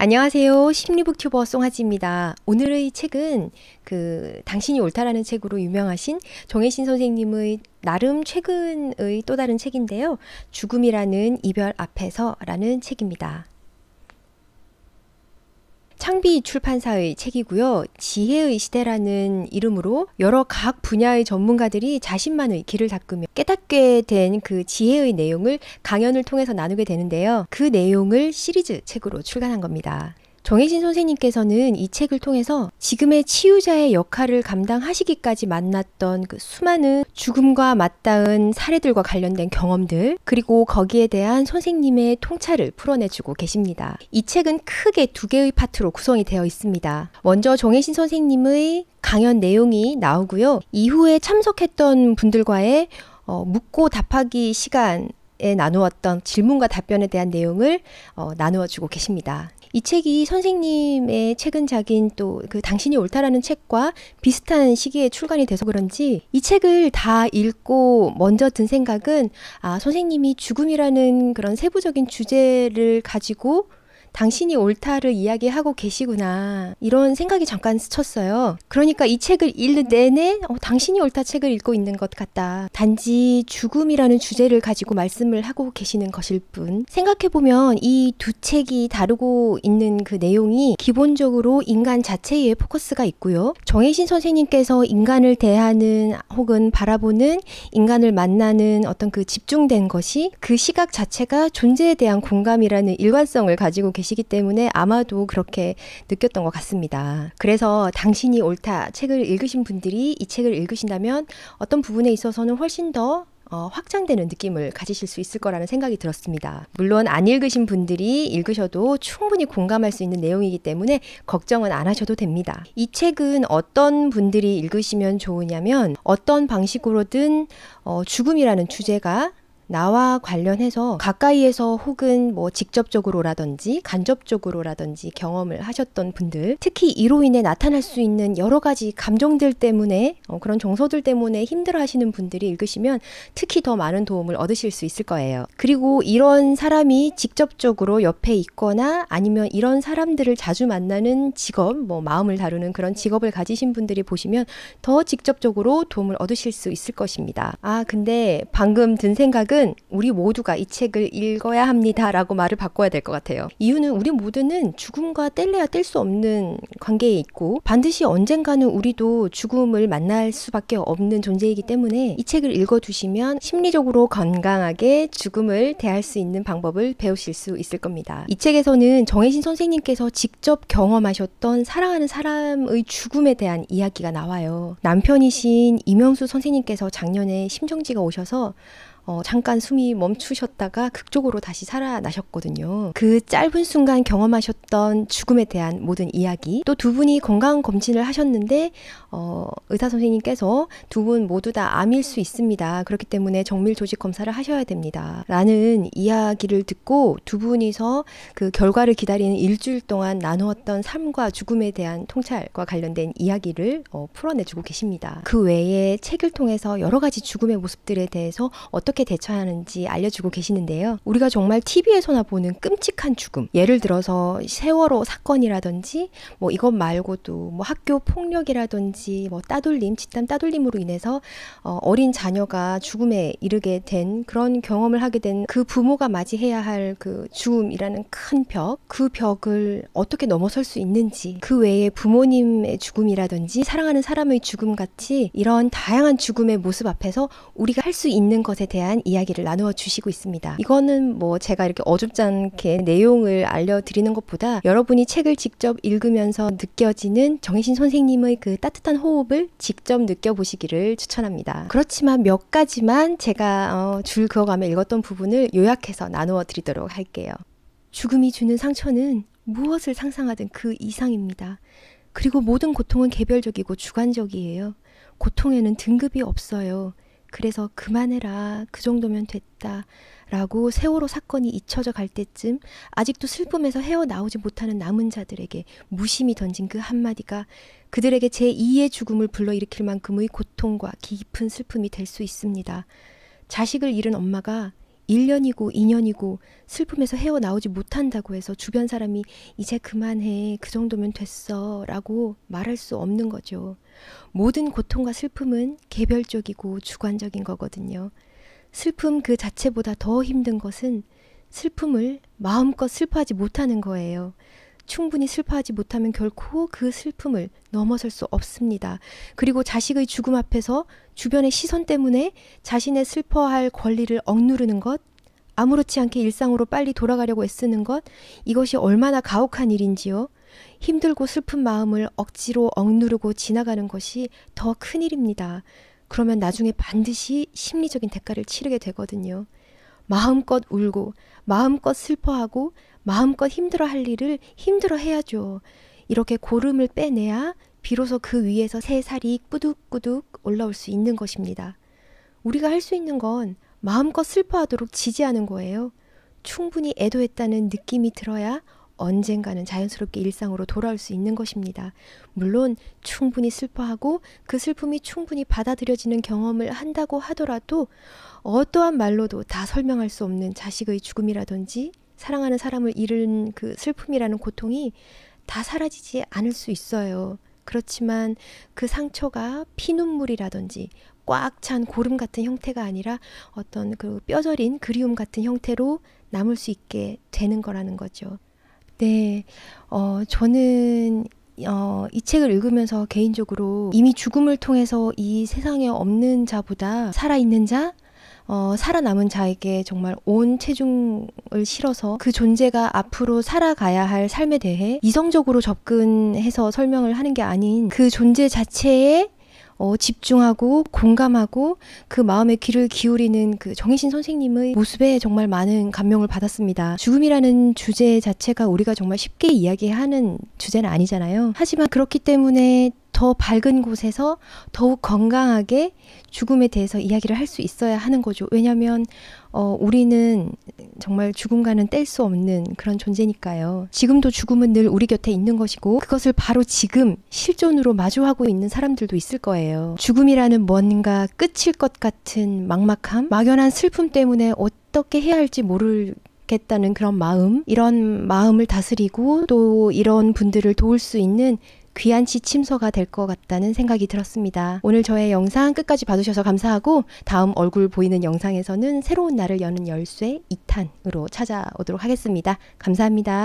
안녕하세요. 심리북튜버 송아지입니다. 오늘의 책은 그 당신이 옳다라는 책으로 유명하신 정혜신 선생님의 나름 최근의 또 다른 책인데요. 죽음이라는 이별 앞에서라는 책입니다. 창비 출판사의 책이고요. 지혜의 시대라는 이름으로 여러 각 분야의 전문가들이 자신만의 길을 닦으며 깨닫게 된 그 지혜의 내용을 강연을 통해서 나누게 되는데요. 그 내용을 시리즈 책으로 출간한 겁니다. 정혜진 선생님께서는 이 책을 통해서 지금의 치유자의 역할을 감당하시기까지 만났던 그 수많은 죽음과 맞닿은 사례들과 관련된 경험들, 그리고 거기에 대한 선생님의 통찰을 풀어내주고 계십니다. 이 책은 크게 두 개의 파트로 구성이 되어 있습니다. 먼저 정혜진 선생님의 강연 내용이 나오고요. 이후에 참석했던 분들과의 어, 묻고 답하기 시간 에 나누었던 질문과 답변에 대한 내용을 어, 나누어 주고 계십니다. 이 책이 선생님의 최근작인 또 그 당신이 옳다라는 책과 비슷한 시기에 출간이 돼서 그런지 이 책을 다 읽고 먼저 든 생각은 아, 선생님이 죽음이라는 그런 세부적인 주제를 가지고 당신이 옳다를 이야기하고 계시구나. 이런 생각이 잠깐 스쳤어요. 그러니까 이 책을 읽는 내내 어, 당신이 옳다 책을 읽고 있는 것 같다. 단지 죽음이라는 주제를 가지고 말씀을 하고 계시는 것일 뿐. 생각해보면 이 두 책이 다루고 있는 그 내용이 기본적으로 인간 자체에 포커스가 있고요. 정혜신 선생님께서 인간을 대하는 혹은 바라보는 인간을 만나는 어떤 그 집중된 것이 그 시각 자체가 존재에 대한 공감이라는 일관성을 가지고 계시기 때문에 아마도 그렇게 느꼈던 것 같습니다. 그래서 당신이 옳다 책을 읽으신 분들이 이 책을 읽으신다면 어떤 부분에 있어서는 훨씬 더 어, 확장되는 느낌을 가지실 수 있을 거라는 생각이 들었습니다. 물론 안 읽으신 분들이 읽으셔도 충분히 공감할 수 있는 내용이기 때문에 걱정은 안 하셔도 됩니다. 이 책은 어떤 분들이 읽으시면 좋으냐면 어떤 방식으로든 어, 죽음이라는 주제가 나와 관련해서 가까이에서 혹은 뭐 직접적으로라든지 간접적으로라든지 경험을 하셨던 분들 특히 이로 인해 나타날 수 있는 여러 가지 감정들 때문에 어, 그런 정서들 때문에 힘들어 하시는 분들이 읽으시면 특히 더 많은 도움을 얻으실 수 있을 거예요. 그리고 이런 사람이 직접적으로 옆에 있거나 아니면 이런 사람들을 자주 만나는 직업, 뭐 마음을 다루는 그런 직업을 가지신 분들이 보시면 더 직접적으로 도움을 얻으실 수 있을 것입니다. 아, 근데 방금 든 생각은 책은 우리 모두가 이 책을 읽어야 합니다라고 말을 바꿔야 될 것 같아요. 이유는 우리 모두는 죽음과 뗄래야 뗄 수 없는 관계에 있고 반드시 언젠가는 우리도 죽음을 만날 수밖에 없는 존재이기 때문에 이 책을 읽어두시면 심리적으로 건강하게 죽음을 대할 수 있는 방법을 배우실 수 있을 겁니다. 이 책에서는 정혜신 선생님께서 직접 경험하셨던 사랑하는 사람의 죽음에 대한 이야기가 나와요. 남편이신 이명수 선생님께서 작년에 심정지가 오셔서 어, 잠깐 숨이 멈추셨다가 극적으로 다시 살아나셨거든요. 그 짧은 순간 경험하셨던 죽음에 대한 모든 이야기 또 두 분이 건강 검진을 하셨는데 어, 의사 선생님께서 두 분 모두 다 암일 수 있습니다. 그렇기 때문에 정밀 조직 검사를 하셔야 됩니다. 라는 이야기를 듣고 두 분이서 그 결과를 기다리는 일주일 동안 나누었던 삶과 죽음에 대한 통찰과 관련된 이야기를 어, 풀어내주고 계십니다. 그 외에 책을 통해서 여러 가지 죽음의 모습들에 대해서 어떻게 어떻게 대처하는지 알려주고 계시는데요. 우리가 정말 TV에서나 보는 끔찍한 죽음. 예를 들어서 세월호 사건이라든지 뭐 이것 말고도 뭐 학교 폭력이라든지 뭐 따돌림, 집단 따돌림으로 인해서 어, 어린 자녀가 죽음에 이르게 된 그런 경험을 하게 된 그 부모가 맞이해야 할 그 죽음이라는 큰 벽, 그 벽을 어떻게 넘어설 수 있는지 그 외에 부모님의 죽음이라든지 사랑하는 사람의 죽음 같이 이런 다양한 죽음의 모습 앞에서 우리가 할 수 있는 것에 대해 대한 이야기를 나누어 주시고 있습니다. 이거는 뭐 제가 이렇게 어줍지 않게 내용을 알려드리는 것보다 여러분이 책을 직접 읽으면서 느껴지는 정혜신 선생님의 그 따뜻한 호흡을 직접 느껴보시기를 추천합니다. 그렇지만 몇 가지만 제가 어, 줄 그어가며 읽었던 부분을 요약해서 나누어 드리도록 할게요. 죽음이 주는 상처는 무엇을 상상하든 그 이상입니다. 그리고 모든 고통은 개별적이고 주관적이에요. 고통에는 등급이 없어요. 그래서 그만해라. 그 정도면 됐다. 라고 세월호 사건이 잊혀져 갈 때쯤 아직도 슬픔에서 헤어나오지 못하는 남은 자들에게 무심히 던진 그 한마디가 그들에게 제2의 죽음을 불러일으킬 만큼의 고통과 깊은 슬픔이 될 수 있습니다. 자식을 잃은 엄마가 1년이고 2년이고 슬픔에서 헤어나오지 못한다고 해서 주변 사람이 이제 그만해. 그 정도면 됐어. 라고 말할 수 없는 거죠. 모든 고통과 슬픔은 개별적이고 주관적인 거거든요. 슬픔 그 자체보다 더 힘든 것은 슬픔을 마음껏 슬퍼하지 못하는 거예요. 충분히 슬퍼하지 못하면 결코 그 슬픔을 넘어설 수 없습니다. 그리고 자식의 죽음 앞에서 주변의 시선 때문에 자신의 슬퍼할 권리를 억누르는 것, 아무렇지 않게 일상으로 빨리 돌아가려고 애쓰는 것, 이것이 얼마나 가혹한 일인지요. 힘들고 슬픈 마음을 억지로 억누르고 지나가는 것이 더 큰 일입니다. 그러면 나중에 반드시 심리적인 대가를 치르게 되거든요. 마음껏 울고 마음껏 슬퍼하고 마음껏 힘들어 할 일을 힘들어 해야죠. 이렇게 고름을 빼내야 비로소 그 위에서 새 살이 꾸둑꾸둑 올라올 수 있는 것입니다. 우리가 할 수 있는 건 마음껏 슬퍼하도록 지지하는 거예요. 충분히 애도했다는 느낌이 들어야 언젠가는 자연스럽게 일상으로 돌아올 수 있는 것입니다. 물론 충분히 슬퍼하고 그 슬픔이 충분히 받아들여지는 경험을 한다고 하더라도 어떠한 말로도 다 설명할 수 없는 자식의 죽음이라든지 사랑하는 사람을 잃은 그 슬픔이라는 고통이 다 사라지지 않을 수 있어요. 그렇지만 그 상처가 피눈물이라든지 꽉 찬 고름 같은 형태가 아니라 어떤 그 뼈저린 그리움 같은 형태로 남을 수 있게 되는 거라는 거죠. 네. 어, 저는 어, 이 책을 읽으면서 개인적으로 이미 죽음을 통해서 이 세상에 없는 자보다 살아있는 자, 어, 살아남은 자에게 정말 온 체중을 실어서 그 존재가 앞으로 살아가야 할 삶에 대해 이성적으로 접근해서 설명을 하는 게 아닌 그 존재 자체에 어, 집중하고 공감하고 그 마음의 귀를 기울이는 그 정희신 선생님의 모습에 정말 많은 감명을 받았습니다. 죽음이라는 주제 자체가 우리가 정말 쉽게 이야기하는 주제는 아니잖아요. 하지만 그렇기 때문에 더 밝은 곳에서 더욱 건강하게 죽음에 대해서 이야기를 할 수 있어야 하는 거죠. 왜냐하면 어, 우리는 정말 죽음과는 뗄 수 없는 그런 존재니까요. 지금도 죽음은 늘 우리 곁에 있는 것이고 그것을 바로 지금 실존으로 마주하고 있는 사람들도 있을 거예요. 죽음이라는 뭔가 끝일 것 같은 막막함, 막연한 슬픔 때문에 어떻게 해야 할지 모를 겠다는 그런 마음, 이런 마음을 다스리고 또 이런 분들을 도울 수 있는 귀한 지침서가 될 것 같다는 생각이 들었습니다. 오늘 저의 영상 끝까지 봐주셔서 감사하고 다음 얼굴 보이는 영상에서는 새로운 날을 여는 열쇠 2탄으로 찾아오도록 하겠습니다. 감사합니다.